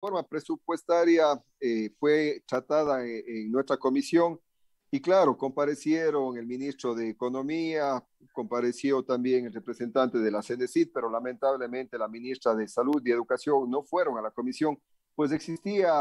reforma presupuestaria eh, fue tratada e, en, nuestra comisión y claro, comparecieron el ministro de Economía, compareció también el representante de la CNECIT, pero lamentablemente la ministra de Salud y Educación no fueron a la comisión, pues existía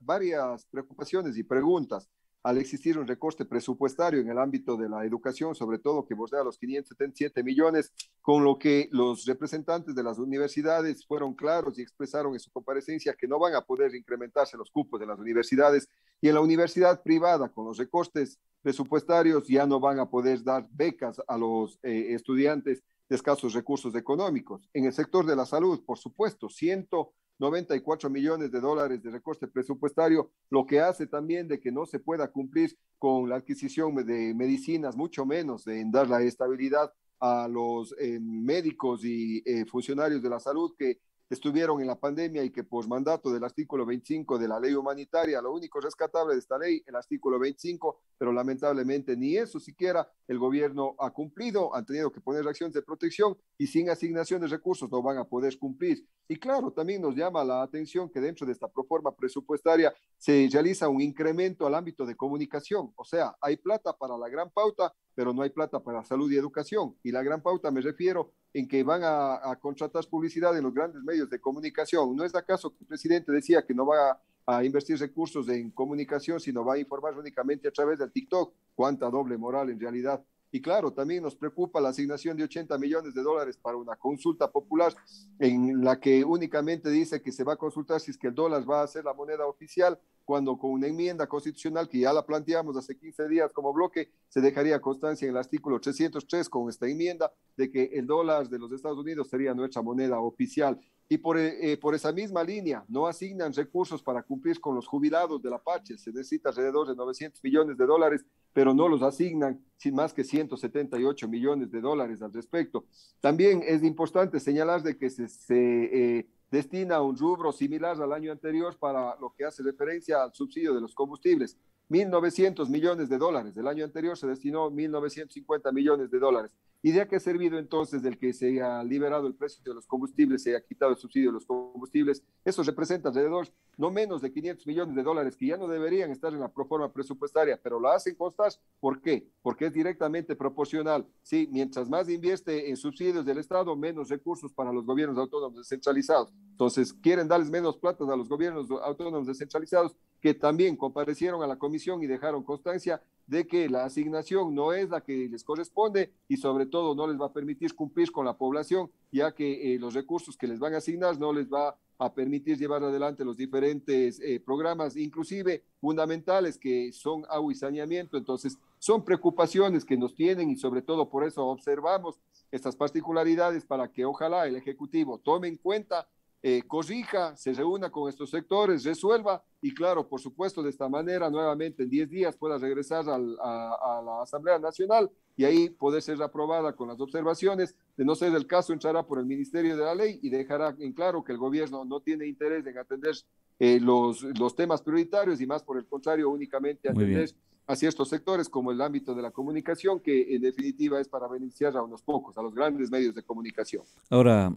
varias preocupaciones y preguntas al existir un recorte presupuestario en el ámbito de la educación, sobre todo que bordea los 577 millones, con lo que los representantes de las universidades fueron claros y expresaron en su comparecencia que no van a poder incrementarse los cupos de las universidades y en la universidad privada con los recortes presupuestarios ya no van a poder dar becas a los eh, estudiantes de escasos recursos económicos. En el sector de la salud, por supuesto, ciento 94 millones de dólares de recorte presupuestario, lo que hace también de que no se pueda cumplir con la adquisición de medicinas, mucho menos en dar la estabilidad a los eh, médicos y eh, funcionarios de la salud que estuvieron en la pandemia y que por mandato del artículo 25 de la ley humanitaria, lo único rescatable de esta ley, el artículo 25, pero lamentablemente ni eso siquiera el gobierno ha cumplido, han tenido que poner acciones de protección y sin asignación de recursos no van a poder cumplir. Y claro, también nos llama la atención que dentro de esta proforma presupuestaria se realiza un incremento al ámbito de comunicación, o sea, hay plata para la gran pauta, pero no hay plata para salud y educación. Y la gran pauta me refiero en que van a, contratar publicidad en los grandes medios de comunicación. ¿No es acaso que el presidente decía que no va a, a invertir recursos en comunicación, sino va a informar únicamente a través del TikTok? ¿Cuánta doble moral en realidad? Y claro, también nos preocupa la asignación de 80 millones de dólares para una consulta popular en la que únicamente dice que se va a consultar si es que el dólar va a ser la moneda oficial cuando con una enmienda constitucional que ya la planteamos hace 15 días como bloque, se dejaría constancia en el artículo 303 con esta enmienda de que el dólar de los Estados Unidos sería nuestra moneda oficial. Y por, eh, eh, esa misma línea, no asignan recursos para cumplir con los jubilados de la Pache. Se necesita alrededor de 900 millones de dólares pero no los asignan sin más que 178 millones de dólares al respecto. También es importante señalar de que se, eh, destina un rubro similar al año anterior para lo que hace referencia al subsidio de los combustibles. 1.900 millones de dólares. Del año anterior se destinó 1.950 millones de dólares. ¿Y de qué ha servido entonces del que se haya liberado el precio de los combustibles, se ha quitado el subsidio de los combustibles? Eso representa alrededor no menos de 500 millones de dólares que ya no deberían estar en la proforma presupuestaria, pero lo hacen costas ¿Por qué? Porque es directamente proporcional. Sí, mientras más invierte en subsidios del Estado, menos recursos para los gobiernos autónomos descentralizados. Entonces, quieren darles menos plata a los gobiernos autónomos descentralizados que también comparecieron a la comisión y dejaron constancia de que la asignación no es la que les corresponde y sobre todo no les va a permitir cumplir con la población, ya que eh, los recursos que les van a asignar no les va a permitir llevar adelante los diferentes eh, programas, inclusive fundamentales que son agua y saneamiento. Entonces, son preocupaciones que nos tienen y sobre todo por eso observamos estas particularidades para que ojalá el Ejecutivo tome en cuenta eh, corrija, se reúna con estos sectores, resuelva y claro, por supuesto, de esta manera nuevamente en 10 días pueda regresar a, la Asamblea Nacional y ahí puede ser aprobada con las observaciones. De no ser el caso, entrará por el Ministerio de la Ley y dejará en claro que el gobierno no tiene interés en atender eh, los, temas prioritarios y más por el contrario, únicamente atender a estos sectores como el ámbito de la comunicación, que en definitiva es para beneficiar a unos pocos, a los grandes medios de comunicación. Ahora,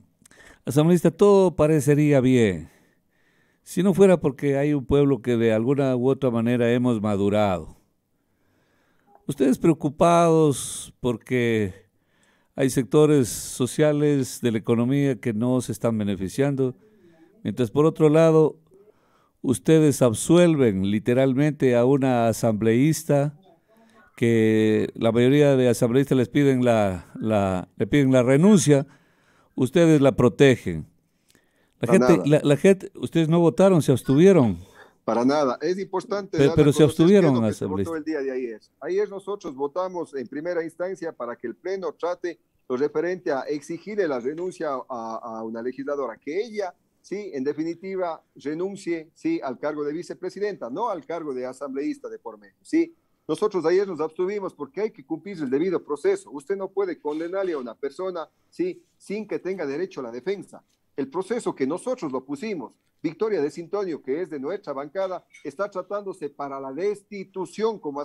Asambleísta, todo parecería bien si no fuera porque hay un pueblo que de alguna u otra manera hemos madurado. Ustedes preocupados porque hay sectores sociales de la economía que no se están beneficiando, mientras por otro lado, ustedes absuelven literalmente a una asambleísta que la mayoría de asambleístas les piden la, le piden la renuncia ustedes la protegen. La gente, la, gente, ustedes no votaron, se abstuvieron. Para nada, es importante. Pero, se abstuvieron. el día de ayer. nosotros votamos en primera instancia para que el Pleno trate lo referente a exigirle la renuncia a, a una legisladora, que ella, sí, en definitiva, renuncie, sí, al cargo de vicepresidenta, no al cargo de asambleísta de por medio, sí. Nosotros ayer nos abstuvimos porque hay que cumplir el debido proceso. Usted no puede condenarle a una persona ¿sí? sin que tenga derecho a la defensa. El proceso que nosotros lo pusimos, Victoria de Sintonio, que es de nuestra bancada, está tratándose para la destitución como,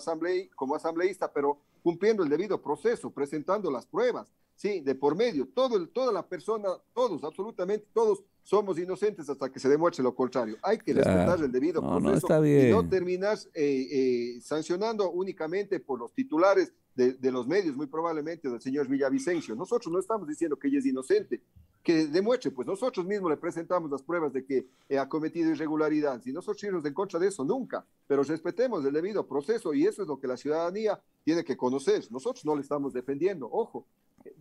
como asambleísta, pero cumpliendo el debido proceso, presentando las pruebas, sí, de por medio, todo el, toda la persona, todos, absolutamente todos, somos inocentes hasta que se demuestre lo contrario. Hay que respetar el debido proceso y no terminar eh, eh, sancionando únicamente por los titulares de, los medios, muy probablemente del señor Villavicencio. Nosotros no estamos diciendo que ella es inocente, que demuestre, pues nosotros mismos le presentamos las pruebas de que eh, ha cometido irregularidad, si nosotros irnos en contra de eso nunca, pero respetemos el debido proceso y eso es lo que la ciudadanía tiene que conocer. Nosotros no le estamos defendiendo, ojo,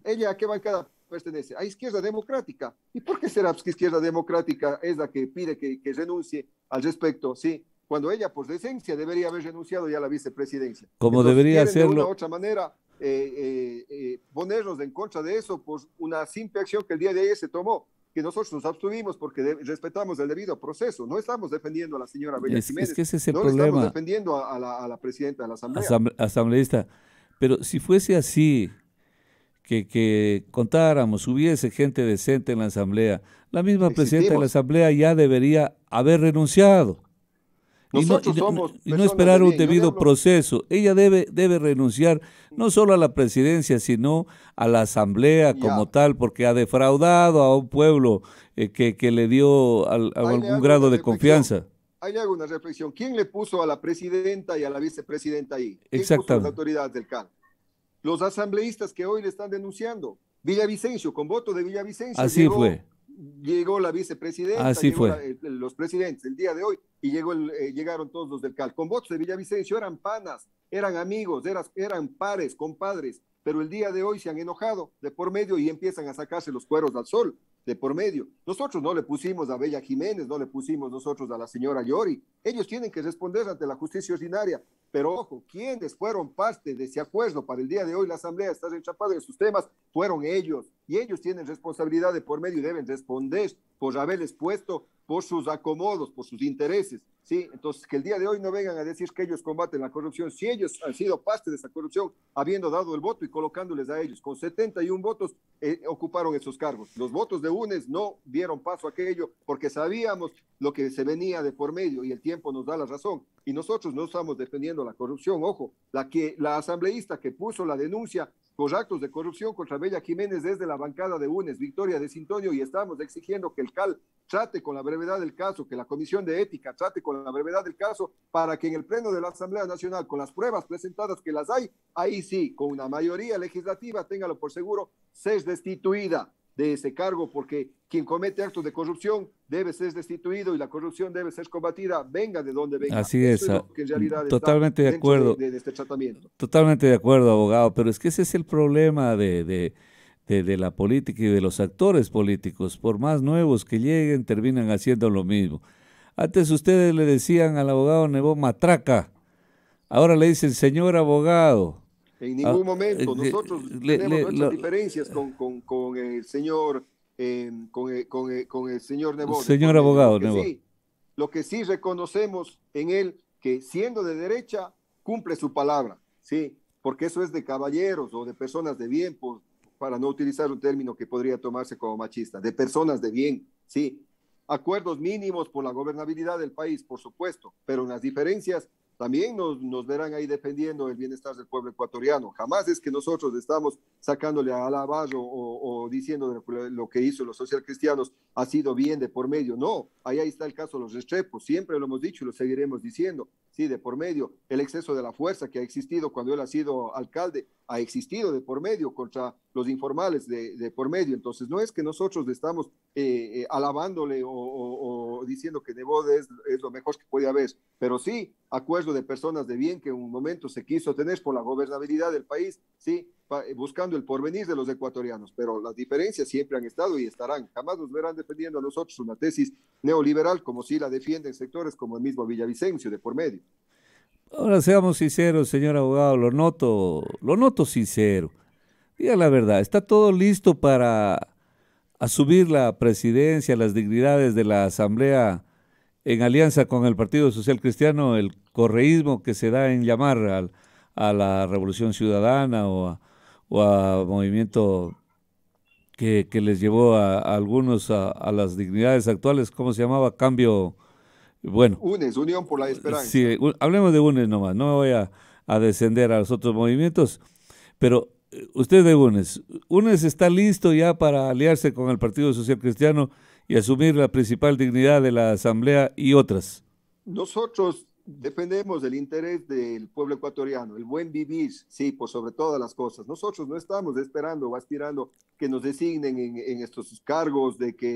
ella a qué bancada pertenece? A Izquierda Democrática. ¿Y por qué será que Izquierda Democrática es la que pide que, que renuncie al respecto? Sí, cuando ella por decencia debería haber renunciado ya a la vicepresidencia. Como debería hacerlo. De una otra manera, eh, eh, eh, ponernos en contra de eso por una simple acción que el día de ayer se tomó que nosotros nos abstuvimos porque respetamos el debido proceso. No estamos defendiendo a la señora Bella que ese no estamos defendiendo a, la, presidenta de la asamblea. Asambleísta. Pero si fuese así, que, contáramos, hubiese gente decente en la Asamblea. La misma presidenta de la Asamblea ya debería haber renunciado. y no, esperar un debido proceso. Ella debe, debe renunciar no solo a la presidencia, sino a la asamblea como tal, porque ha defraudado a un pueblo eh, que, le dio algún grado de confianza. Ahí hago una reflexión. ¿Quién le puso a la presidenta y a la vicepresidenta ahí? Exactamente. del los asambleístas que hoy le están denunciando. Villavicencio, con voto de Villavicencio. Así llegó, fue. Llegó la vicepresidenta. Eh, eh, los presidentes el día de hoy y eh, llegaron todos los del CAL. Con votos de Villavicencio eran panas, eran amigos, eran pares, compadres, pero el día de hoy se han enojado de por medio y empiezan a sacarse los cueros al sol de por medio. Nosotros no le pusimos a Bella Jiménez, no le pusimos nosotros a la señora Llori. Ellos tienen que responder ante la justicia ordinaria. Pero ojo, quienes fueron parte de ese acuerdo para el día de hoy, la Asamblea está enchapada en sus temas, fueron ellos. Y ellos tienen responsabilidad de por medio y deben responder por haberles puesto, por sus acomodos, por sus intereses. ¿sí? Entonces, que el día de hoy no vengan a decir que ellos combaten la corrupción, si ellos han sido parte de esa corrupción, habiendo dado el voto y colocándoles a ellos con 71 votos eh, ocuparon esos cargos. Los votos de UNES no dieron paso a aquello porque sabíamos lo que se venía de por medio y el tiempo nos da la razón. Y nosotros no estamos defendiendo la corrupción, ojo, la, que, la asambleísta que puso la denuncia por actos de corrupción contra Bella Jiménez desde la bancada de UNES, Victoria de Sintonio, y estamos exigiendo que el CAL trate con la brevedad del caso, que la Comisión de Ética trate con la brevedad del caso, para que en el Pleno de la Asamblea Nacional, con las pruebas presentadas que las hay, ahí sí, con una mayoría legislativa, téngalo por seguro, se es destituida de ese cargo, porque quien comete actos de corrupción debe ser destituido y la corrupción debe ser combatida, venga de donde venga. Así es, ah, totalmente de acuerdo. Este totalmente de acuerdo, abogado, pero es que ese es el problema de, de la política y de los actores políticos. Por más nuevos que lleguen, terminan haciendo lo mismo. Antes ustedes le decían al abogado Nebo matraca, ahora le dicen señor abogado. En ah, ningún momento. Eh, Nosotros tenemos nuestras diferencias con, el señor, eh, con, el, señor Nebo. Señor abogado Nebo. Sí, lo que sí reconocemos en él, que siendo de derecha, cumple su palabra, ¿sí? Porque eso es de caballeros o de personas de bien, por, para no utilizar un término que podría tomarse como machista, de personas de bien, ¿sí? Acuerdos mínimos por la gobernabilidad del país, por supuesto, pero en las diferencias también nos, nos, verán ahí dependiendo el bienestar del pueblo ecuatoriano. Jamás es que nosotros estamos sacándole a o, diciendo lo que hizo los cristianos ha sido bien de por medio. No, ahí, ahí está el caso de los restrepos, siempre lo hemos dicho y lo seguiremos diciendo. Sí, de por medio. El exceso de la fuerza que ha existido cuando él ha sido alcalde ha existido de por medio contra los informales de, por medio. Entonces, no es que nosotros estamos eh, eh, alabándole o diciendo que Nebode es, es lo mejor que puede haber, pero sí acuerdo de personas de bien que en un momento se quiso tener por la gobernabilidad del país, sí, eh, buscando el porvenir de los ecuatorianos, pero las diferencias siempre han estado y estarán. Jamás nos verán defendiendo a nosotros una tesis neoliberal como si la defienden sectores como el mismo Villavicencio de por medio. Ahora seamos sinceros, señor abogado, lo noto, lo noto sincero. Diga la verdad, está todo listo para asumir la presidencia, las dignidades de la Asamblea en alianza con el Partido Social Cristiano, el correísmo que se da en llamar a la Revolución Ciudadana o a, movimiento que, les llevó a, algunos a, las dignidades actuales, ¿cómo se llamaba? Cambio, bueno. UNES, Unión por la Esperanza. Sí, hablemos de UNES nomás, no voy a, descender a los otros movimientos, pero usted de Unes, Unes está listo ya para aliarse con el Partido Social Cristiano y asumir la principal dignidad de la Asamblea y otras. Nosotros defendemos el interés del pueblo ecuatoriano, el buen vivir, sí, por sobre todas las cosas. Nosotros no estamos esperando o aspirando que nos designen en, estos cargos de que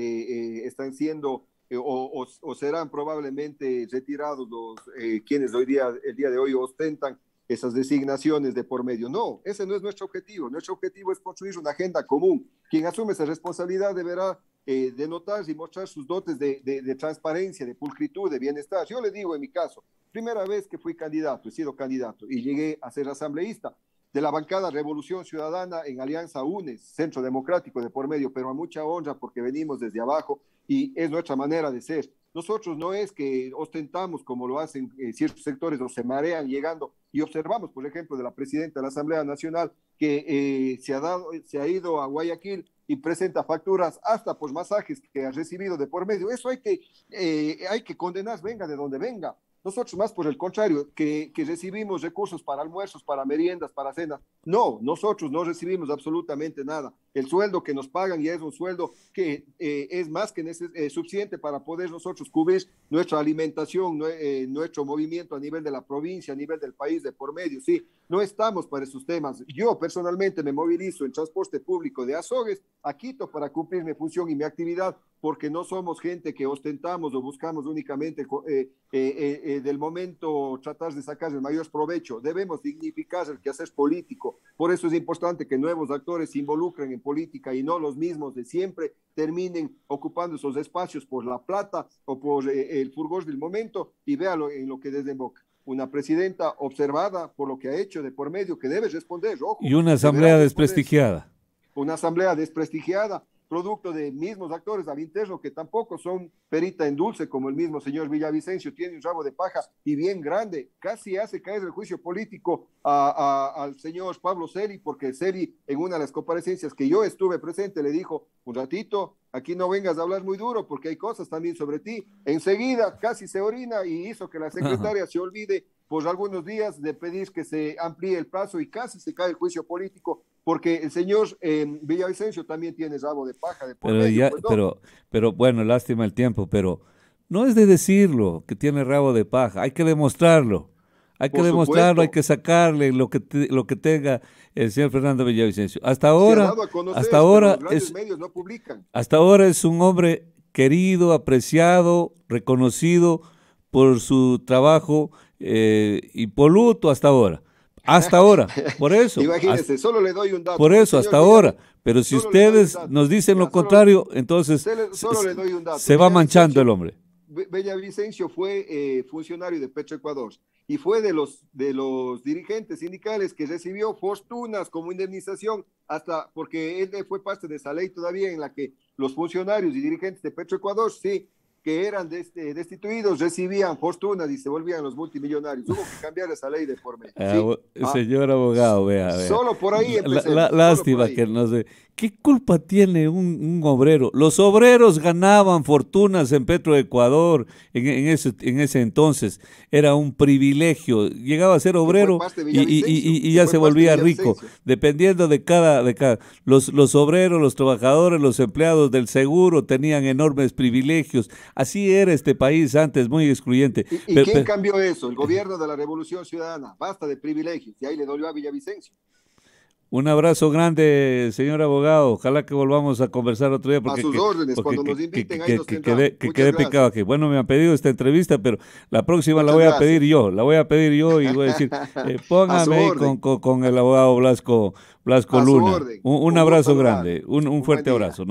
eh, están siendo eh, o, serán probablemente retirados los eh, quienes hoy día, el día de hoy ostentan esas designaciones de por medio. No, ese no es nuestro objetivo. Nuestro objetivo es construir una agenda común. Quien asume esa responsabilidad deberá eh, denotar y mostrar sus dotes de, transparencia, de pulcritud, de bienestar. Yo le digo en mi caso, primera vez que fui candidato, he sido candidato y llegué a ser asambleísta de la bancada Revolución Ciudadana en Alianza UNES, Centro Democrático de por medio, pero a mucha honra porque venimos desde abajo y es nuestra manera de ser. Nosotros no es que ostentamos como lo hacen eh, ciertos sectores o se marean llegando y observamos, por ejemplo, de la presidenta de la Asamblea Nacional que eh, se, ha dado, se ha ido a Guayaquil y presenta facturas hasta por masajes que ha recibido de por medio. Eso hay que, eh, hay que condenar, venga de donde venga. Nosotros más por el contrario, que, recibimos recursos para almuerzos, para meriendas, para cenas. No, nosotros no recibimos absolutamente nada. El sueldo que nos pagan ya es un sueldo que eh, es más que eh, suficiente para poder nosotros cubrir nuestra alimentación, eh, nuestro movimiento a nivel de la provincia, a nivel del país de por medio, sí. No estamos para esos temas. Yo personalmente me movilizo en transporte público de Azogues a Quito para cumplir mi función y mi actividad, porque no somos gente que ostentamos o buscamos únicamente eh, eh, eh, del momento tratar de sacar el mayor provecho. Debemos dignificar el quehacer político. Por eso es importante que nuevos actores se involucren en política y no los mismos de siempre terminen ocupando esos espacios por la plata o por el furgón del momento y véalo en lo que desemboca una presidenta observada por lo que ha hecho de por medio, que debe responder. y una asamblea desprestigiada. Una asamblea desprestigiada producto de mismos actores al interno que tampoco son perita en dulce, como el mismo señor Villavicencio tiene un rabo de paja y bien grande, casi hace caer el juicio político al señor Pablo seri porque Seri en una de las comparecencias que yo estuve presente le dijo, un ratito, aquí no vengas a hablar muy duro porque hay cosas también sobre ti. Enseguida casi se orina y hizo que la secretaria se olvide por algunos días de pedir que se amplíe el plazo y casi se cae el juicio político porque el señor eh, Villavicencio también tiene rabo de paja. De pues, pero, pero, bueno, lástima el tiempo, pero no es de decirlo que tiene rabo de paja, hay que demostrarlo. Hay que demostrarlo, hay que sacarle lo que lo que tenga el señor Fernando Villavicencio. Hasta ahora, hasta ahora es, hasta ahora es un hombre querido, apreciado, reconocido por su trabajo eh, impoluto hasta ahora. Hasta ahora, por eso. Imagínense, solo le doy un dato. Por eso, hasta ahora. Pero si ustedes nos dicen lo contrario, entonces se va manchando el hombre. Bella Vicencio fue eh, funcionario de Petroecuador y fue de los, de los dirigentes sindicales que recibió fortunas como indemnización, hasta porque él fue parte de esa ley todavía en la que los funcionarios y dirigentes de Petro Ecuador sí que eran este, destituidos recibían fortunas y se volvían los multimillonarios. Hubo que cambiar esa ley de forma... Ah, ah. señor abogado, vea, Solo por ahí la, Lástima que no sé. ¿Qué culpa tiene un, obrero? Los obreros ganaban fortunas en Petroecuador en, en, ese, en ese entonces. Era un privilegio. Llegaba a ser obrero y, ya se, volvía rico. Dependiendo de cada... De cada los, los obreros, los trabajadores, los empleados del seguro tenían enormes privilegios. Así era este país antes, muy excluyente. ¿Y, quién cambió eso? El eh, gobierno de la Revolución Ciudadana. Basta de privilegios. Y ahí le dolió a Villavicencio. Un abrazo grande, señor abogado. Ojalá que volvamos a conversar otro día. a sus órdenes, cuando nos inviten, que, ahí nos que, quede picado aquí. Bueno, me han pedido esta entrevista, pero la próxima la voy a pedir yo. La voy a pedir yo y voy a decir, eh, póngame con, el abogado Blasco, Blasco Luna. un, abrazo grande, un, fuerte abrazo.